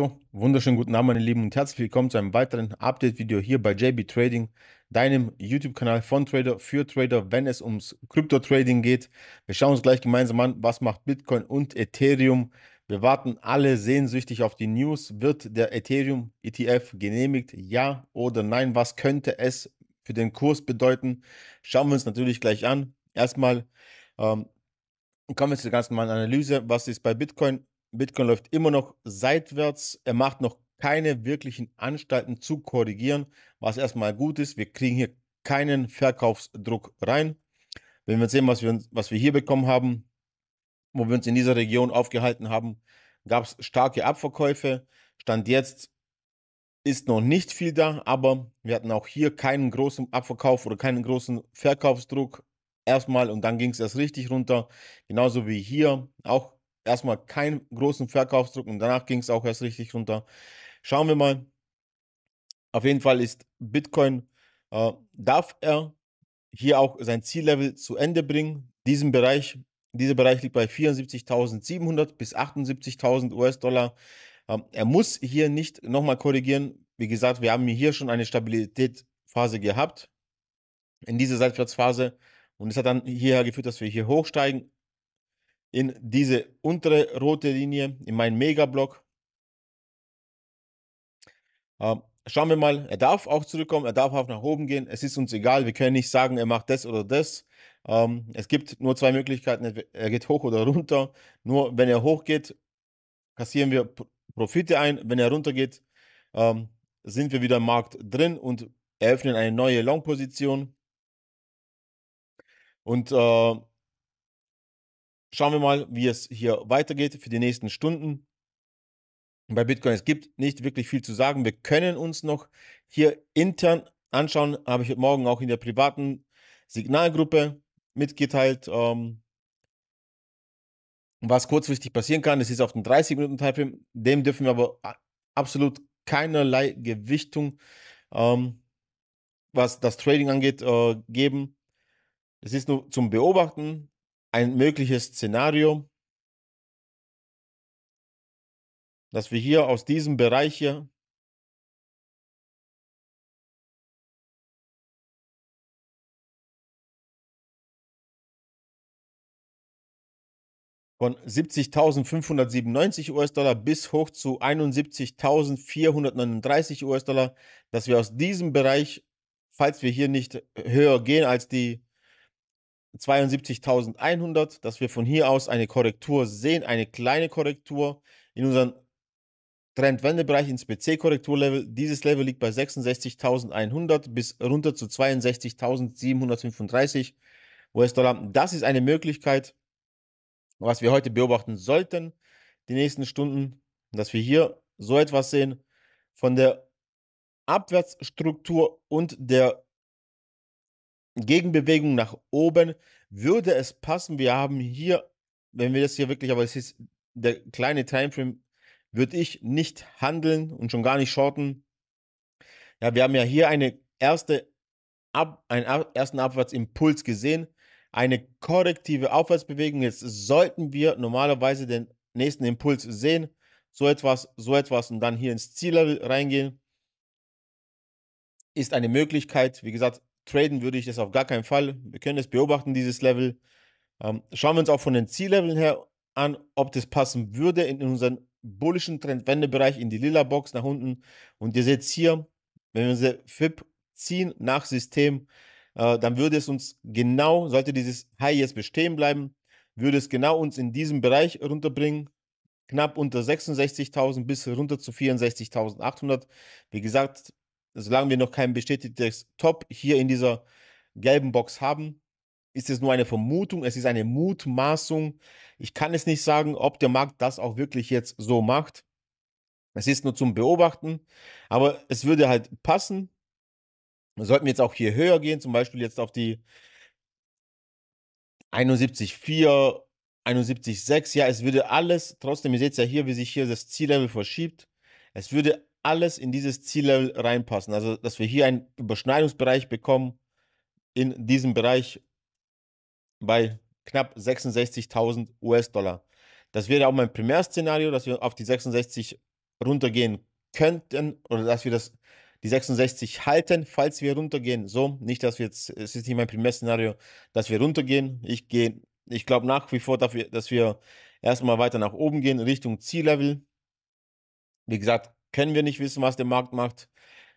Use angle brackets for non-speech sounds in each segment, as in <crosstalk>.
So, wunderschönen guten Abend, meine Lieben, und herzlich willkommen zu einem weiteren Update-Video hier bei JB Trading, deinem YouTube-Kanal von Trader für Trader, wenn es ums Krypto-Trading geht. Wir schauen uns gleich gemeinsam an, was macht Bitcoin und Ethereum. Wir warten alle sehnsüchtig auf die News. Wird der Ethereum-ETF genehmigt? Ja oder nein? Was könnte es für den Kurs bedeuten? Schauen wir uns natürlich gleich an. Erstmal ähm, kommen wir zur ganzen Analyse. Was ist bei Bitcoin? Bitcoin läuft immer noch seitwärts. Er macht noch keine wirklichen Anstalten zu korrigieren, was erstmal gut ist. Wir kriegen hier keinen Verkaufsdruck rein. Wenn wir sehen, was wir, was wir hier bekommen haben, wo wir uns in dieser Region aufgehalten haben, gab es starke Abverkäufe. Stand jetzt ist noch nicht viel da, aber wir hatten auch hier keinen großen Abverkauf oder keinen großen Verkaufsdruck erstmal und dann ging es erst richtig runter. Genauso wie hier auch erstmal keinen großen Verkaufsdruck und danach ging es auch erst richtig runter. Schauen wir mal. Auf jeden Fall ist Bitcoin, äh, darf er hier auch sein Ziellevel zu Ende bringen. Diesen Bereich, dieser Bereich liegt bei 74.700 bis 78.000 US-Dollar. Ähm, er muss hier nicht nochmal korrigieren. Wie gesagt, wir haben hier schon eine Stabilitätsphase gehabt in dieser Seitwärtsphase und es hat dann hierher geführt, dass wir hier hochsteigen in diese untere rote Linie, in meinen Megablock. Ähm, schauen wir mal, er darf auch zurückkommen, er darf auch nach oben gehen. Es ist uns egal, wir können nicht sagen, er macht das oder das. Ähm, es gibt nur zwei Möglichkeiten, er geht hoch oder runter. Nur wenn er hoch geht, kassieren wir Profite ein. Wenn er runter geht, ähm, sind wir wieder im Markt drin und eröffnen eine neue Long-Position. Und äh, schauen wir mal, wie es hier weitergeht für die nächsten Stunden. Bei Bitcoin, es gibt nicht wirklich viel zu sagen. Wir können uns noch hier intern anschauen, habe ich heute Morgen auch in der privaten Signalgruppe mitgeteilt, ähm, was kurzfristig passieren kann. Es ist auf den 30 minuten teilfilm dem dürfen wir aber absolut keinerlei Gewichtung, ähm, was das Trading angeht, äh, geben. Es ist nur zum Beobachten ein mögliches Szenario, dass wir hier aus diesem Bereich hier von 70.597 US-Dollar bis hoch zu 71.439 US-Dollar, dass wir aus diesem Bereich, falls wir hier nicht höher gehen als die 72.100, dass wir von hier aus eine Korrektur sehen, eine kleine Korrektur in unserem Trendwendebereich ins pc korrekturlevel Dieses Level liegt bei 66.100 bis runter zu 62.735 US-Dollar. Das ist eine Möglichkeit, was wir heute beobachten sollten, die nächsten Stunden, dass wir hier so etwas sehen von der Abwärtsstruktur und der Gegenbewegung nach oben würde es passen. Wir haben hier, wenn wir das hier wirklich, aber es ist der kleine Timeframe, würde ich nicht handeln und schon gar nicht shorten. Ja, wir haben ja hier eine erste Ab, einen ersten Abwärtsimpuls gesehen, eine korrektive Aufwärtsbewegung. Jetzt sollten wir normalerweise den nächsten Impuls sehen. So etwas, so etwas und dann hier ins Ziellevel reingehen. Ist eine Möglichkeit. Wie gesagt, traden würde ich das auf gar keinen Fall. Wir können das beobachten, dieses Level. Ähm, schauen wir uns auch von den Zielleveln her an, ob das passen würde in, in unseren bullischen Trendwendebereich in die lila Box nach unten. Und ihr seht hier, wenn wir unsere FIP ziehen nach System, äh, dann würde es uns genau, sollte dieses High jetzt bestehen bleiben, würde es genau uns in diesem Bereich runterbringen. Knapp unter 66.000 bis runter zu 64.800. Wie gesagt, solange wir noch kein bestätigtes Top hier in dieser gelben Box haben, ist es nur eine Vermutung, es ist eine Mutmaßung. Ich kann es nicht sagen, ob der Markt das auch wirklich jetzt so macht. Es ist nur zum Beobachten, aber es würde halt passen. Sollten Wir jetzt auch hier höher gehen, zum Beispiel jetzt auf die 71,4, 71,6. Ja, es würde alles, trotzdem, ihr seht ja hier, wie sich hier das Ziellevel verschiebt. Es würde alles in dieses Ziellevel reinpassen. Also, dass wir hier einen Überschneidungsbereich bekommen in diesem Bereich bei knapp 66.000 US-Dollar. Das wäre auch mein Primärszenario, dass wir auf die 66 runtergehen könnten oder dass wir das die 66 halten, falls wir runtergehen. So, nicht, dass wir jetzt, es ist nicht mein Primärszenario, dass wir runtergehen. Ich gehe, ich glaube nach wie vor, dass wir, dass wir erstmal weiter nach oben gehen, Richtung Ziellevel. Wie gesagt, können wir nicht wissen, was der Markt macht.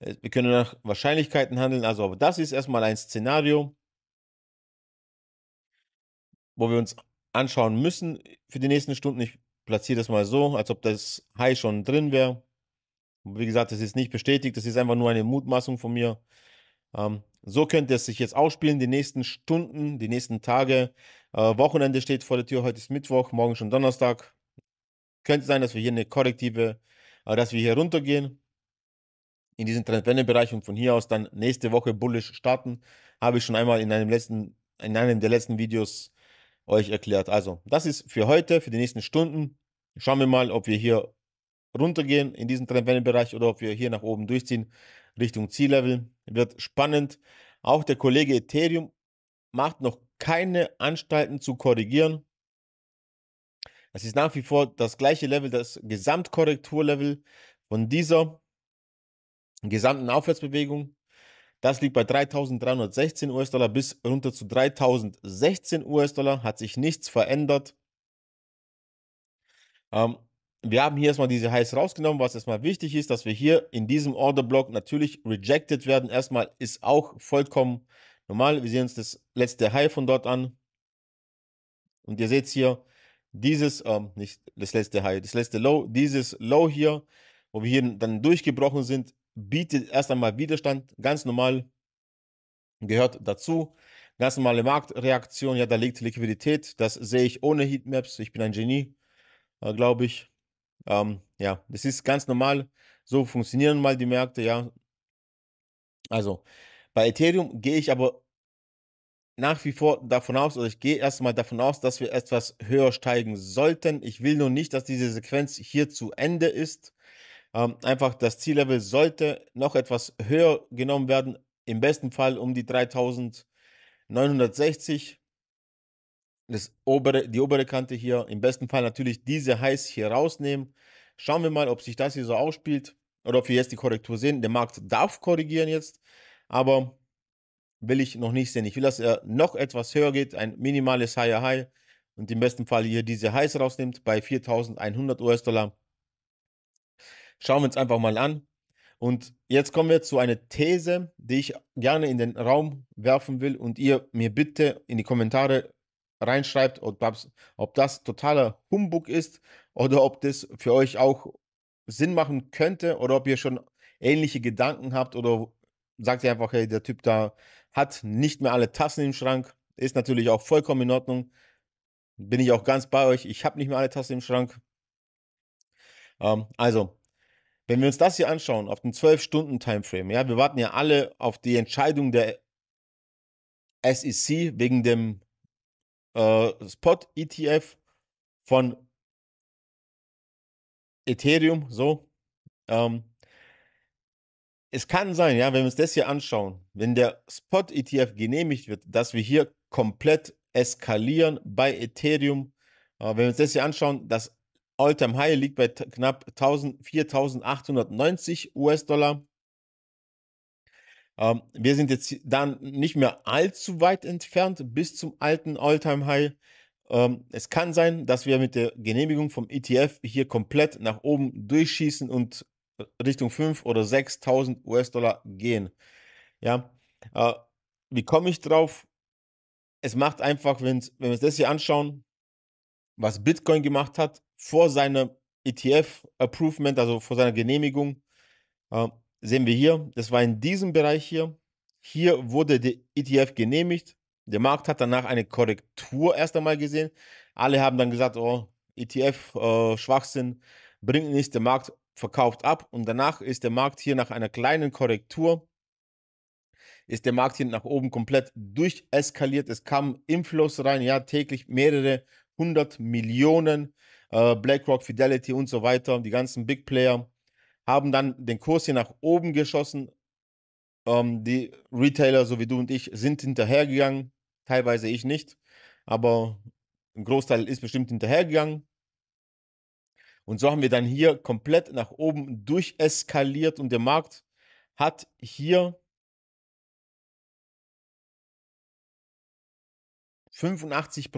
Äh, wir können nach Wahrscheinlichkeiten handeln. Also, aber das ist erstmal ein Szenario, wo wir uns anschauen müssen für die nächsten Stunden. Ich platziere das mal so, als ob das High schon drin wäre. Wie gesagt, das ist nicht bestätigt, das ist einfach nur eine Mutmaßung von mir. Ähm, so könnte es sich jetzt ausspielen, die nächsten Stunden, die nächsten Tage. Äh, Wochenende steht vor der Tür, heute ist Mittwoch, morgen schon Donnerstag. Könnte sein, dass wir hier eine korrektive aber dass wir hier runtergehen in diesen Trendwendebereich und von hier aus dann nächste Woche bullisch starten, habe ich schon einmal in einem, letzten, in einem der letzten Videos euch erklärt. Also, das ist für heute, für die nächsten Stunden. Schauen wir mal, ob wir hier runtergehen in diesen Trendwendebereich oder ob wir hier nach oben durchziehen Richtung Ziellevel. Wird spannend. Auch der Kollege Ethereum macht noch keine Anstalten zu korrigieren. Es ist nach wie vor das gleiche Level, das Gesamtkorrekturlevel von dieser gesamten Aufwärtsbewegung. Das liegt bei 3.316 US-Dollar bis runter zu 3.016 US-Dollar. Hat sich nichts verändert. Ähm, wir haben hier erstmal diese Highs rausgenommen, was erstmal wichtig ist, dass wir hier in diesem Orderblock natürlich rejected werden. Erstmal ist auch vollkommen normal. Wir sehen uns das letzte High von dort an. Und ihr seht es hier, dieses, ähm, nicht das letzte High, das letzte Low, dieses Low hier, wo wir hier dann durchgebrochen sind, bietet erst einmal Widerstand, ganz normal, gehört dazu. Ganz normale Marktreaktion, ja, da liegt Liquidität, das sehe ich ohne Heatmaps, ich bin ein Genie, äh, glaube ich. Ähm, ja, das ist ganz normal, so funktionieren mal die Märkte, ja. Also, bei Ethereum gehe ich aber nach wie vor davon aus, also ich gehe erstmal davon aus, dass wir etwas höher steigen sollten. Ich will nur nicht, dass diese Sequenz hier zu Ende ist. Ähm, einfach das Ziellevel sollte noch etwas höher genommen werden. Im besten Fall um die 3960. Das obere, die obere Kante hier. Im besten Fall natürlich diese heiß hier rausnehmen. Schauen wir mal, ob sich das hier so ausspielt oder ob wir jetzt die Korrektur sehen. Der Markt darf korrigieren jetzt, aber will ich noch nicht sehen. Ich will, dass er noch etwas höher geht, ein minimales Higher High und im besten Fall hier diese Highs rausnimmt bei 4100 US-Dollar. Schauen wir uns einfach mal an. Und jetzt kommen wir zu einer These, die ich gerne in den Raum werfen will und ihr mir bitte in die Kommentare reinschreibt, ob das, ob das totaler Humbug ist oder ob das für euch auch Sinn machen könnte oder ob ihr schon ähnliche Gedanken habt oder sagt ihr einfach, hey, der Typ da hat nicht mehr alle Tassen im Schrank. Ist natürlich auch vollkommen in Ordnung. Bin ich auch ganz bei euch. Ich habe nicht mehr alle Tassen im Schrank. Ähm, also, wenn wir uns das hier anschauen, auf den 12-Stunden-Timeframe, ja, wir warten ja alle auf die Entscheidung der SEC wegen dem äh, Spot-ETF von Ethereum, so. Ähm, es kann sein, ja, wenn wir uns das hier anschauen, wenn der Spot-ETF genehmigt wird, dass wir hier komplett eskalieren bei Ethereum. wenn wir uns das hier anschauen, das All-Time High liegt bei knapp 4.890 US-Dollar. Ähm, wir sind jetzt dann nicht mehr allzu weit entfernt bis zum alten All-Time High. Ähm, es kann sein, dass wir mit der Genehmigung vom ETF hier komplett nach oben durchschießen und Richtung 5 oder 6.000 US-Dollar gehen. Ja, äh, wie komme ich drauf? Es macht einfach, wenn wir uns das hier anschauen, was Bitcoin gemacht hat vor seinem ETF-Approvement, also vor seiner Genehmigung, äh, sehen wir hier, das war in diesem Bereich hier. Hier wurde der ETF genehmigt. Der Markt hat danach eine Korrektur erst einmal gesehen. Alle haben dann gesagt, oh, ETF, äh, Schwachsinn, bringt nichts. Der Markt verkauft ab und danach ist der Markt hier nach einer kleinen Korrektur, ist der Markt hier nach oben komplett durcheskaliert. Es kamen Inflows rein, ja, täglich mehrere hundert Millionen. Äh, BlackRock, Fidelity und so weiter, die ganzen Big Player haben dann den Kurs hier nach oben geschossen. Ähm, die Retailer, so wie du und ich, sind hinterhergegangen. Teilweise ich nicht, aber ein Großteil ist bestimmt hinterhergegangen. Und so haben wir dann hier komplett nach oben durcheskaliert und der Markt hat hier 85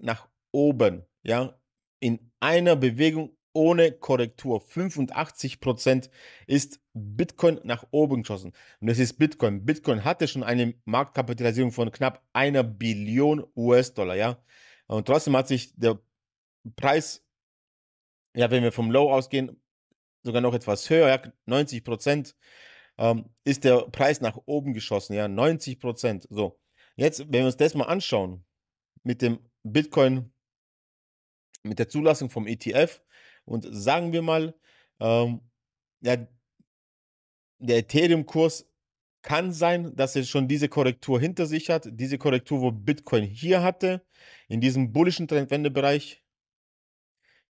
nach oben, ja, in einer Bewegung ohne Korrektur. 85 ist Bitcoin nach oben geschossen. Und das ist Bitcoin. Bitcoin hatte schon eine Marktkapitalisierung von knapp einer Billion US-Dollar, ja. Und trotzdem hat sich der Preis ja, wenn wir vom Low ausgehen, sogar noch etwas höher, ja, 90 Prozent ähm, ist der Preis nach oben geschossen, ja, 90 Prozent. So, jetzt, wenn wir uns das mal anschauen, mit dem Bitcoin, mit der Zulassung vom ETF und sagen wir mal, ähm, ja, der Ethereum-Kurs kann sein, dass er schon diese Korrektur hinter sich hat, diese Korrektur, wo Bitcoin hier hatte, in diesem bullischen Trendwendebereich,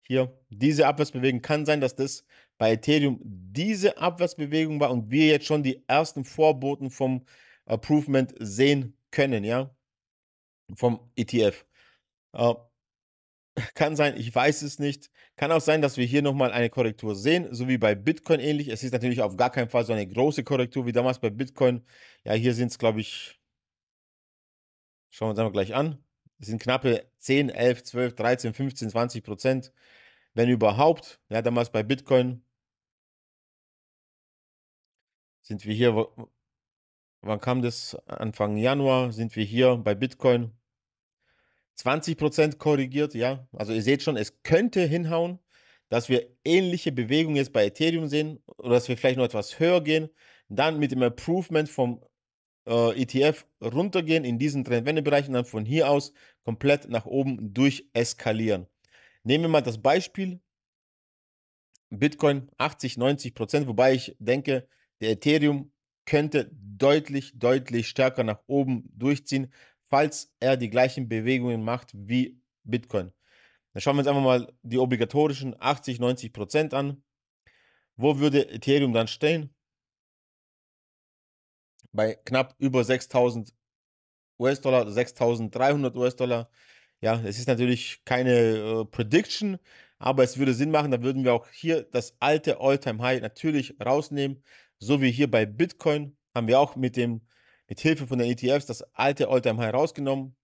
hier diese Abwärtsbewegung. Kann sein, dass das bei Ethereum diese Abwärtsbewegung war und wir jetzt schon die ersten Vorboten vom Approvement sehen können, ja, vom ETF. Äh, kann sein, ich weiß es nicht. Kann auch sein, dass wir hier nochmal eine Korrektur sehen, so wie bei Bitcoin ähnlich. Es ist natürlich auf gar keinen Fall so eine große Korrektur wie damals bei Bitcoin. Ja, hier sind es, glaube ich, schauen wir uns einmal gleich an. Das sind knappe 10, 11, 12, 13, 15, 20 Prozent. Wenn überhaupt, ja, damals bei Bitcoin sind wir hier, wann kam das? Anfang Januar sind wir hier bei Bitcoin 20 Prozent korrigiert, ja. Also ihr seht schon, es könnte hinhauen, dass wir ähnliche Bewegungen jetzt bei Ethereum sehen oder dass wir vielleicht noch etwas höher gehen. Dann mit dem Improvement vom äh, ETF runtergehen in diesen Trendwendebereich und dann von hier aus komplett nach oben durch eskalieren. Nehmen wir mal das Beispiel Bitcoin 80, 90 Prozent, wobei ich denke, der Ethereum könnte deutlich, deutlich stärker nach oben durchziehen, falls er die gleichen Bewegungen macht wie Bitcoin. Dann schauen wir uns einfach mal die obligatorischen 80, 90 Prozent an. Wo würde Ethereum dann stehen? bei knapp über 6000 US-Dollar, 6300 US-Dollar. Ja, es ist natürlich keine äh, Prediction, aber es würde Sinn machen, da würden wir auch hier das alte All-Time-High natürlich rausnehmen, so wie hier bei Bitcoin haben wir auch mit dem mit Hilfe von den ETFs das alte All-Time High rausgenommen.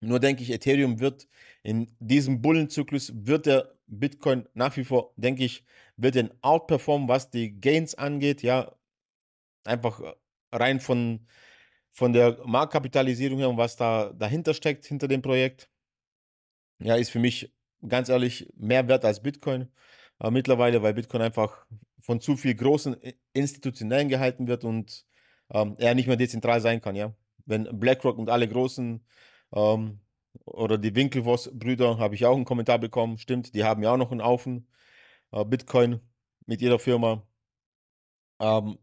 Nur denke ich, Ethereum wird in diesem Bullenzyklus wird der Bitcoin nach wie vor, denke ich, wird den outperformen, was die Gains angeht, ja, einfach äh, rein von, von der Marktkapitalisierung her und was da dahinter steckt, hinter dem Projekt, ja, ist für mich ganz ehrlich mehr wert als Bitcoin. Aber mittlerweile, weil Bitcoin einfach von zu viel großen äh, Institutionellen gehalten wird und ähm, er nicht mehr dezentral sein kann, ja. Wenn BlackRock und alle großen ähm, oder die Winkelwoss-Brüder, habe ich auch einen Kommentar bekommen, stimmt, die haben ja auch noch einen Haufen äh, Bitcoin mit jeder Firma. Ähm,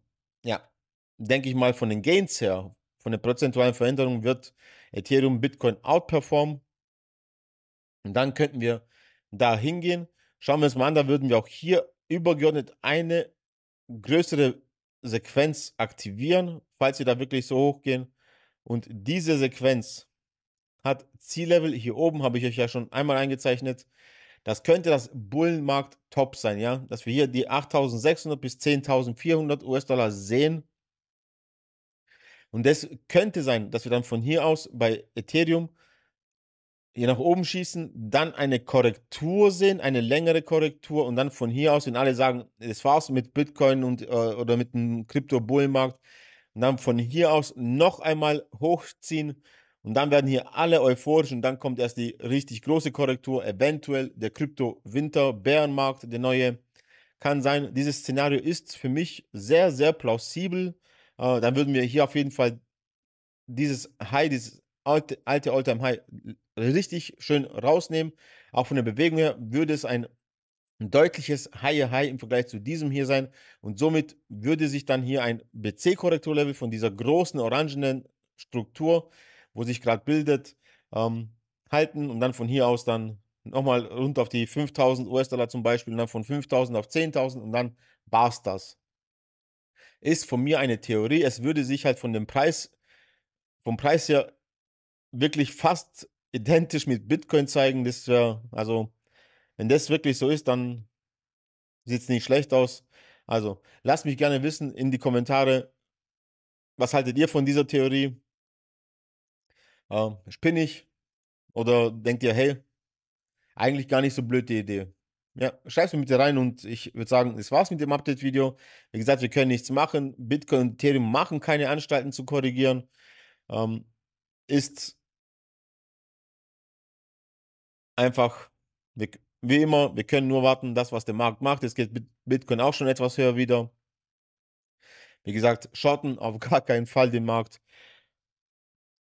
denke ich mal, von den Gains her, von der prozentualen Veränderung wird Ethereum Bitcoin outperformen. Und dann könnten wir da hingehen. Schauen wir uns mal an, da würden wir auch hier übergeordnet eine größere Sequenz aktivieren, falls wir da wirklich so hoch gehen. Und diese Sequenz hat Ziellevel hier oben, habe ich euch ja schon einmal eingezeichnet. Das könnte das Bullenmarkt-Top sein, ja, dass wir hier die 8.600 bis 10.400 US-Dollar sehen. Und das könnte sein, dass wir dann von hier aus bei Ethereum hier nach oben schießen, dann eine Korrektur sehen, eine längere Korrektur und dann von hier aus, wenn alle sagen, das war's mit Bitcoin und, äh, oder mit dem Krypto-Bullmarkt, und dann von hier aus noch einmal hochziehen und dann werden hier alle euphorisch und dann kommt erst die richtig große Korrektur, eventuell der Krypto-Winter-Bärenmarkt, der neue. Kann sein, dieses Szenario ist für mich sehr, sehr plausibel äh, dann würden wir hier auf jeden Fall dieses High, dieses alte, alte Alltime High richtig schön rausnehmen. Auch von der Bewegung her würde es ein ein deutliches High High im Vergleich zu diesem hier sein und somit würde sich dann hier ein BC-Korrekturlevel von dieser großen orangenen Struktur, wo sich gerade bildet, ähm, halten und dann von hier aus dann nochmal rund auf die 5000 US-Dollar zum Beispiel und dann von 5000 auf 10.000 und dann war's das ist von mir eine Theorie. Es würde sich halt von dem Preis, vom Preis her wirklich fast identisch mit Bitcoin zeigen. Das wäre, also, wenn das wirklich so ist, dann sieht es nicht schlecht aus. Also, lasst mich gerne wissen in die Kommentare, was haltet ihr von dieser Theorie? Äh, spinnig? Oder denkt ihr, hey, eigentlich gar nicht so blöd die Idee? Ja, schreib's mir bitte rein und ich würde sagen, das war's mit dem Update-Video. Wie gesagt, wir können nichts machen. Bitcoin und Ethereum machen keine Anstalten zu korrigieren. Ähm, ist einfach, wir, wie immer, wir können nur warten, das, was der Markt macht. Jetzt geht Bitcoin auch schon etwas höher wieder. Wie gesagt, shorten auf <laughs> gar keinen Fall den Markt.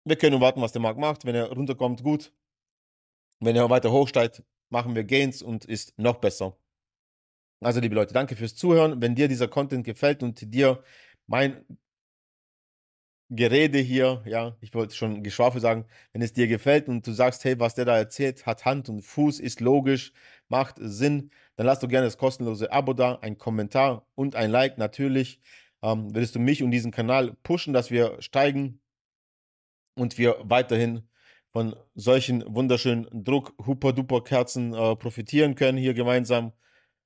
Wir können nur warten, was der Markt macht. Wenn er runterkommt, gut. Wenn er weiter hochsteigt, machen wir Gains und ist noch besser. Also, liebe Leute, danke fürs Zuhören. Wenn dir dieser Content gefällt und dir mein Gerede hier, ja, ich wollte schon Geschwafel sagen, wenn es dir gefällt und du sagst, hey, was der da erzählt, hat Hand und Fuß, ist logisch, macht Sinn, dann lass doch gerne das kostenlose Abo da, einen Kommentar und ein Like. Natürlich ähm, würdest du mich und diesen Kanal pushen, dass wir steigen und wir weiterhin von solchen wunderschönen Druck-Huper-Duper-Kerzen äh, profitieren können hier gemeinsam.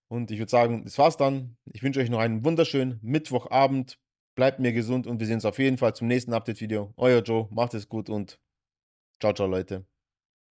Und ich würde sagen, das war's dann. Ich wünsche euch noch einen wunderschönen Mittwochabend. Bleibt mir gesund und wir sehen uns auf jeden Fall zum nächsten Update-Video. Euer Joe, macht es gut und ciao, ciao, Leute.